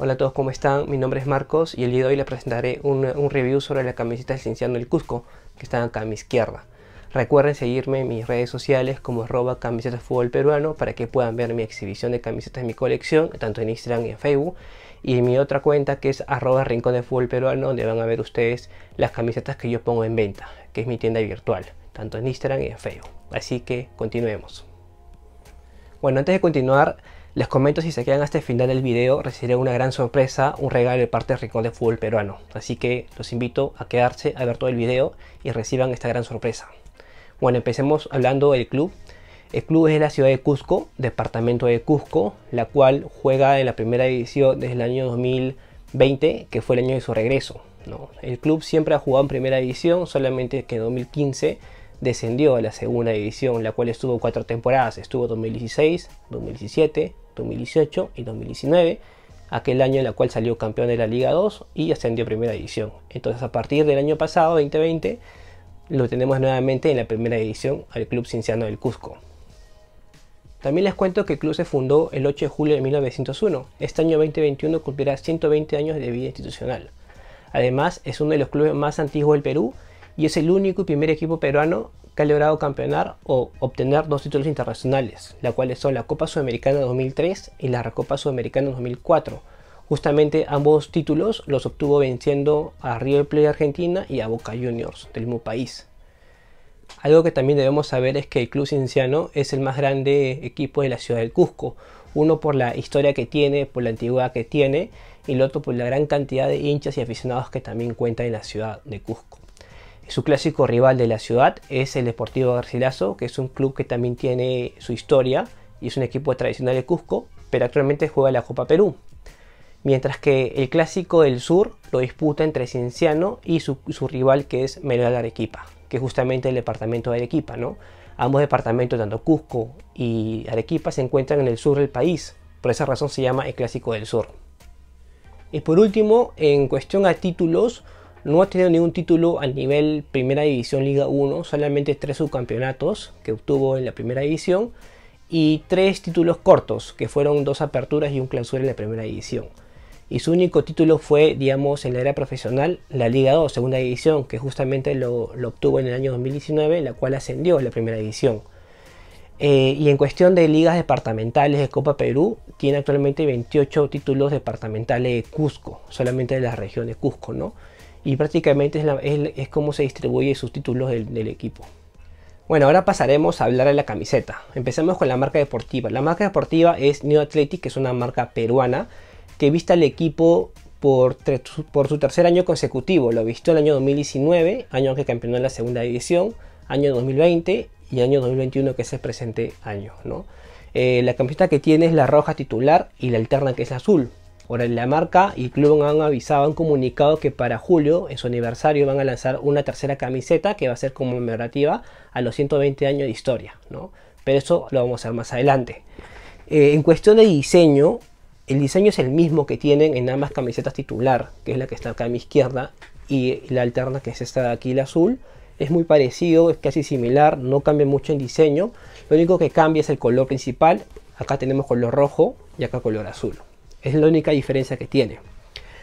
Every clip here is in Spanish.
Hola a todos, ¿cómo están? Mi nombre es Marcos y el día de hoy les presentaré un, review sobre la camiseta del Cienciano del Cusco, que está acá a mi izquierda. Recuerden seguirme en mis redes sociales como arroba camisetas fútbol peruano para que puedan ver mi exhibición de camisetas de mi colección, tanto en Instagram y en Facebook. Y en mi otra cuenta que es arroba rincón de fútbol peruano, donde van a ver ustedes las camisetas que yo pongo en venta, que es mi tienda virtual, tanto en Instagram y en Facebook. Así que continuemos. Bueno, antes de continuar, les comento si se quedan hasta el final del video recibirán una gran sorpresa, un regalo de parte del Rincón de Fútbol Peruano. Así que los invito a quedarse a ver todo el video y reciban esta gran sorpresa. Bueno, empecemos hablando del club. El club es de la ciudad de Cusco, departamento de Cusco, la cual juega en la primera división desde el año 2020, que fue el año de su regreso. El club siempre ha jugado en primera división, solamente que en 2015 descendió a la segunda división, la cual estuvo cuatro temporadas. Estuvo 2016, 2017, 2018 y 2019, aquel año en el cual salió campeón de la Liga 2 y ascendió a Primera División. Entonces a partir del año pasado, 2020, lo tenemos nuevamente en la Primera División al Club Cinciano del Cusco. También les cuento que el club se fundó el 8 de julio de 1901. Este año 2021 cumplirá 120 años de vida institucional. Además, es uno de los clubes más antiguos del Perú y es el único y primer equipo peruano que ha logrado campeonar o obtener dos títulos internacionales, La cuales son la Copa Sudamericana 2003 y la Recopa Sudamericana 2004. Justamente ambos títulos los obtuvo venciendo a River Plate Argentina y a Boca Juniors del mismo país. Algo que también debemos saber es que el Club Cienciano es el más grande equipo de la ciudad del Cusco. Uno por la historia que tiene, por la antigüedad que tiene, y el otro por la gran cantidad de hinchas y aficionados que también cuenta en la ciudad de Cusco. Su clásico rival de la ciudad es el Deportivo Garcilaso, que es un club que también tiene su historia y es un equipo tradicional de Cusco, pero actualmente juega la Copa Perú. Mientras que el clásico del sur lo disputa entre Cienciano y su, rival que es Melgar Arequipa, que es justamente el departamento de Arequipa, ¿no? Ambos departamentos, tanto Cusco y Arequipa, se encuentran en el sur del país. Por esa razón se llama el Clásico del Sur. Y por último, en cuestión a títulos, no ha tenido ningún título al nivel Primera División Liga 1, solamente tres subcampeonatos que obtuvo en la Primera División y tres títulos cortos, que fueron dos aperturas y un clausura en la Primera División. Y su único título fue, digamos, en la era profesional, la Liga 2, Segunda División, que justamente lo, obtuvo en el año 2019, la cual ascendió a la Primera División. Eh, y en cuestión de ligas departamentales de Copa Perú, tiene actualmente 28 títulos departamentales de Cusco, solamente de la región de Cusco, ¿no? y prácticamente es, la, como se distribuye sus títulos del, equipo. Bueno, ahora pasaremos a hablar de la camiseta. Empecemos con la marca deportiva. La marca deportiva es New Athletic, que es una marca peruana que viste al equipo por, por su tercer año consecutivo. Lo vistió el año 2019, año que campeonó en la segunda división, año 2020 y año 2021, que es el presente año. Eh, la camiseta que tiene es la roja titular y la alterna que es la azul. Ahora, la marca y Club han avisado, han comunicado que para julio, en su aniversario, van a lanzar una tercera camiseta que va a ser conmemorativa a los 120 años de historia, ¿no? Pero eso lo vamos a ver más adelante. Eh, en cuestión de diseño, el diseño es el mismo que tienen en ambas camisetas titular, que es la que está acá a mi izquierda, y la alterna, que es esta de aquí, la azul. Es muy parecido, es casi similar, no cambia mucho en diseño. Lo único que cambia es el color principal. Acá tenemos color rojo y acá color azul. Es la única diferencia que tiene.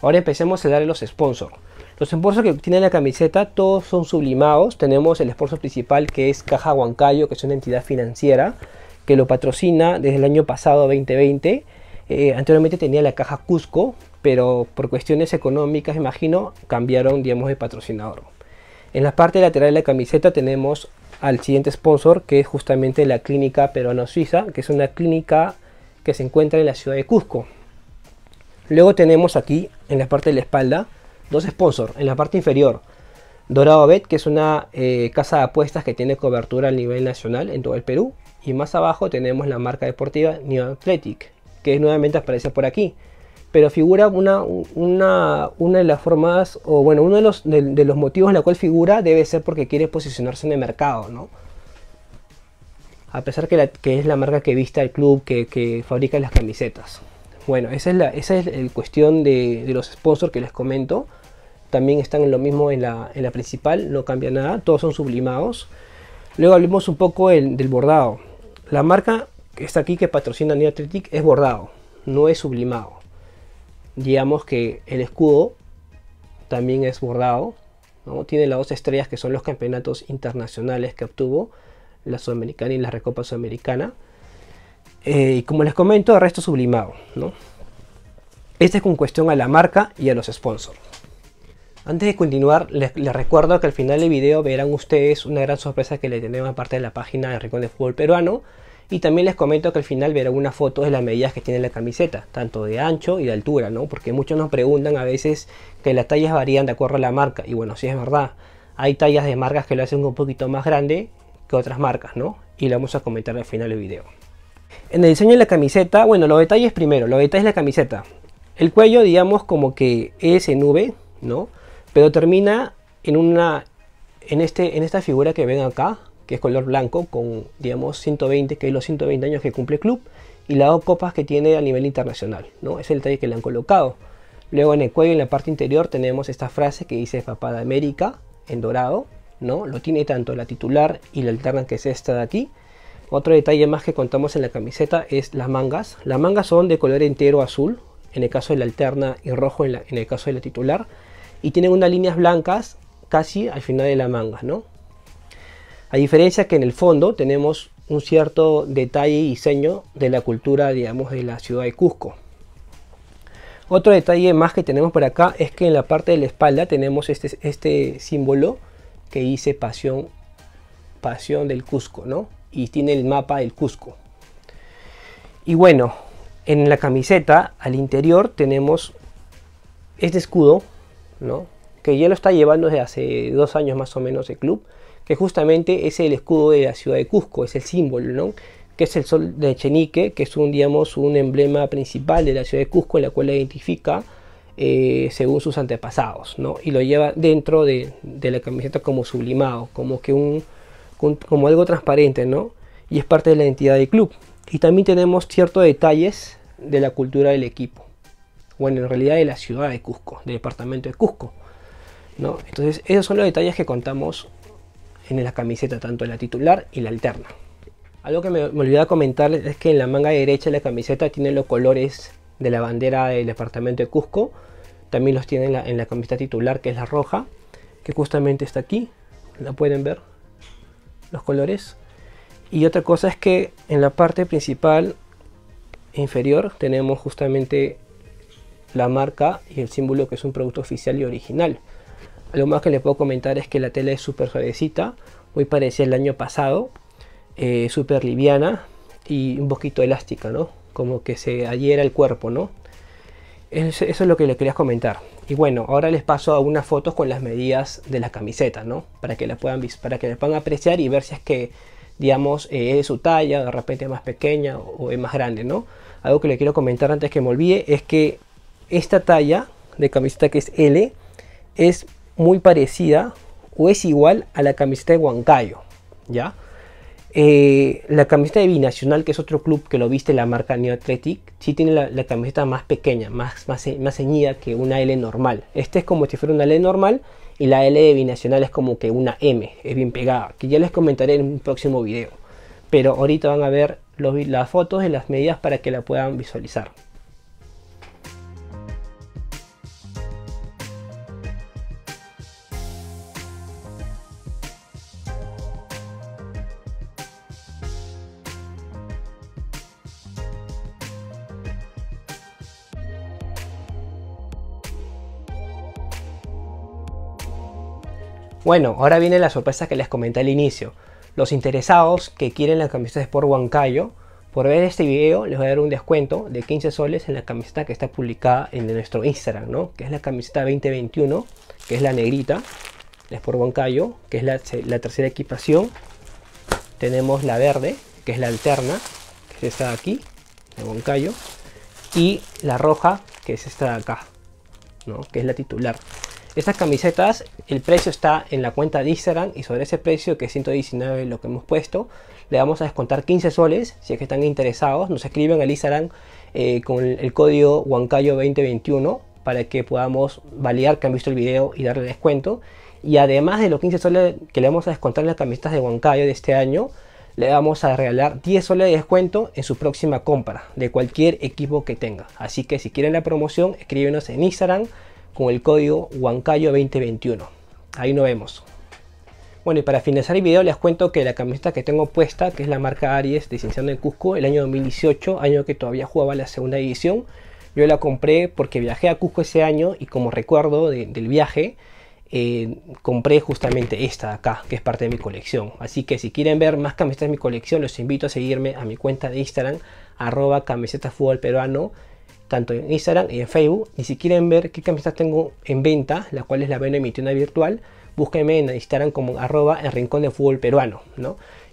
Ahora empecemos a darle los sponsors. Los sponsors que tiene la camiseta todos son sublimados. Tenemos el sponsor principal que es Caja Huancayo, que es una entidad financiera que lo patrocina desde el año pasado 2020. Eh, anteriormente tenía la Caja Cusco, pero por cuestiones económicas, imagino, cambiaron, digamos, de patrocinador. En la parte lateral de la camiseta tenemos al siguiente sponsor, que es justamente la Clínica Peruano-Suiza, que es una clínica que se encuentra en la ciudad de Cusco. Luego tenemos aquí, en la parte de la espalda, dos sponsors. En la parte inferior, Dorado Bet, que es una eh, casa de apuestas que tiene cobertura a nivel nacional en todo el Perú. Y más abajo tenemos la marca deportiva New Athletic, que nuevamente aparece por aquí. Pero figura una, de las formas, o bueno, uno de los, motivos en la cual figura debe ser porque quiere posicionarse en el mercado, ¿no? A pesar que, que es la marca que vista el club, que fabrica las camisetas. Bueno, esa es la cuestión de, los sponsors que les comento. También están en lo mismo en la, principal, no cambia nada, todos son sublimados. Luego hablemos un poco del bordado. La marca que está aquí que patrocina New Athletic es bordado, no es sublimado. Digamos que el escudo también es bordado, tiene las dos estrellas que son los campeonatos internacionales que obtuvo, la Sudamericana y la Recopa Sudamericana. Eh, y como les comento, el resto sublimado. ¿no? Este es con cuestión a la marca y a los sponsors. Antes de continuar, les, recuerdo que al final del video verán ustedes una gran sorpresa que le tenemos aparte de la página de Rincón de Fútbol Peruano. Y también les comento que al final verán una foto de las medidas que tiene la camiseta, tanto de ancho y de altura, ¿no? Porque muchos nos preguntan a veces que las tallas varían de acuerdo a la marca. Y bueno, si es verdad, hay tallas de marcas que lo hacen un poquito más grande que otras marcas, ¿no? Y lo vamos a comentar al final del video. En el diseño de la camiseta, bueno, los detalles primero, los detalles de la camiseta. El cuello, digamos, como que es en V, ¿no? Pero termina en una, en, este, en esta figura que ven acá, que es color blanco, con, digamos, 120, que es los 120 años que cumple el club, y las dos copas que tiene a nivel internacional, ¿no? Es el detalle que le han colocado. Luego en el cuello, en la parte interior, tenemos esta frase que dice Papá de América, en dorado, ¿no? Lo tiene tanto la titular y la alterna que es esta de aquí, otro detalle más que contamos en la camiseta es las mangas. Las mangas son de color entero azul, en el caso de la alterna, y rojo en, el caso de la titular. Y tienen unas líneas blancas casi al final de la manga, ¿no? A diferencia que en el fondo tenemos un cierto detalle y diseño de la cultura, digamos, de la ciudad de Cusco. Otro detalle más que tenemos por acá es que en la parte de la espalda tenemos este, este símbolo que dice pasión, pasión del Cusco, ¿no? y tiene el mapa del Cusco. Y bueno, en la camiseta al interior tenemos este escudo, ¿no? que ya lo está llevando desde hace dos años más o menos el club, que justamente es el escudo de la ciudad de Cusco, es el símbolo, ¿no? que es el sol de Chenique, que es un, digamos, un emblema principal de la ciudad de Cusco, en la cual la identifica eh, según sus antepasados, ¿no? y lo lleva dentro de, de la camiseta como sublimado, como que un, como algo transparente, ¿no? Y es parte de la identidad del club. Y también tenemos ciertos detalles de la cultura del equipo. Bueno, en realidad de la ciudad de Cusco, del departamento de Cusco. Entonces, esos son los detalles que contamos en la camiseta, tanto la titular y la alterna. Algo que me, me olvidaba comentarles es que en la manga derecha de la camiseta tienen los colores de la bandera del departamento de Cusco. También los tienen en la camiseta titular, que es la roja, que justamente está aquí. La pueden ver los colores. Y otra cosa es que en la parte principal inferior tenemos justamente la marca y el símbolo que es un producto oficial y original. Lo más que les puedo comentar es que la tela es súper suavecita, muy parecida al año pasado, eh, súper liviana y un poquito elástica, ¿no? Como que se adhiera al cuerpo, ¿no? Eso, es lo que le quería comentar. Y bueno, ahora les paso a unas fotos con las medidas de la camiseta, ¿no? Para que la puedan, para que la puedan apreciar y ver si es que, digamos, eh, es su talla, de repente es más pequeña o, o es más grande, ¿no? Algo que le quiero comentar antes que me olvide es que esta talla de camiseta que es L es muy parecida o es igual a la camiseta de Huancayo, ¿ya? Eh, la camiseta de Binacional, que es otro club que lo viste, la marca New Athletic, sí tiene la, camiseta más pequeña, más, más, ceñida que una L normal. Este es como si fuera una L normal y la L de Binacional es como que una M, es bien pegada, que ya les comentaré en un próximo video. Pero ahorita van a ver las fotos y las medidas para que la puedan visualizar. Bueno, ahora viene la sorpresa que les comenté al inicio. Los interesados que quieren la camiseta de Sport Huancayo, por ver este video les voy a dar un descuento de 15 soles en la camiseta que está publicada en nuestro Instagram, ¿no? Que es la camiseta 2021, que es la negrita, de Sport Huancayo, que es la, tercera equipación. Tenemos la verde, que es la alterna, que es esta de aquí, de Huancayo. Y la roja, que es esta de acá, ¿no? Que es la titular. Estas camisetas, el precio está en la cuenta de Instagram y sobre ese precio que es 119 lo que hemos puesto, le vamos a descontar 15 soles si es que están interesados. Nos escriben al Instagram eh, con el código Huancayo2021 para que podamos validar que han visto el video y darle descuento. Y además de los 15 soles que le vamos a descontar en las camisetas de Huancayo de este año, le vamos a regalar 10 soles de descuento en su próxima compra de cualquier equipo que tenga. Así que si quieren la promoción, escríbenos en Instagram con el código Huancayo 2021. Ahí nos vemos. Bueno, y para finalizar el video les cuento que la camiseta que tengo puesta, que es la marca Aries, de Cienciano en Cusco, el año 2018, año que todavía jugaba la segunda división, yo la compré porque viajé a Cusco ese año y como recuerdo del viaje, eh, compré justamente esta de acá, que es parte de mi colección. Así que si quieren ver más camisetas de mi colección, los invito a seguirme a mi cuenta de Instagram, arroba camiseta fútbol peruano tanto en Instagram y en Facebook. Y si quieren ver qué camisetas tengo en venta, La cual es la buena mi tienda virtual, búsquenme en Instagram como arroba el rincón de fútbol peruano,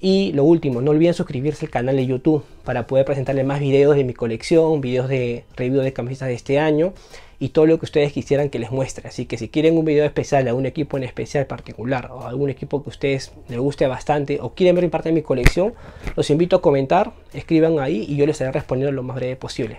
Y lo último, no olviden suscribirse al canal de YouTube para poder presentarles más videos de mi colección, videos de review de camisetas de este año y todo lo que ustedes quisieran que les muestre. Así que si quieren un video especial a un equipo en especial particular o algún equipo que a ustedes les guste bastante o quieren ver parte de mi colección, los invito a comentar, escriban ahí y yo les estaré respondiendo lo más breve posible.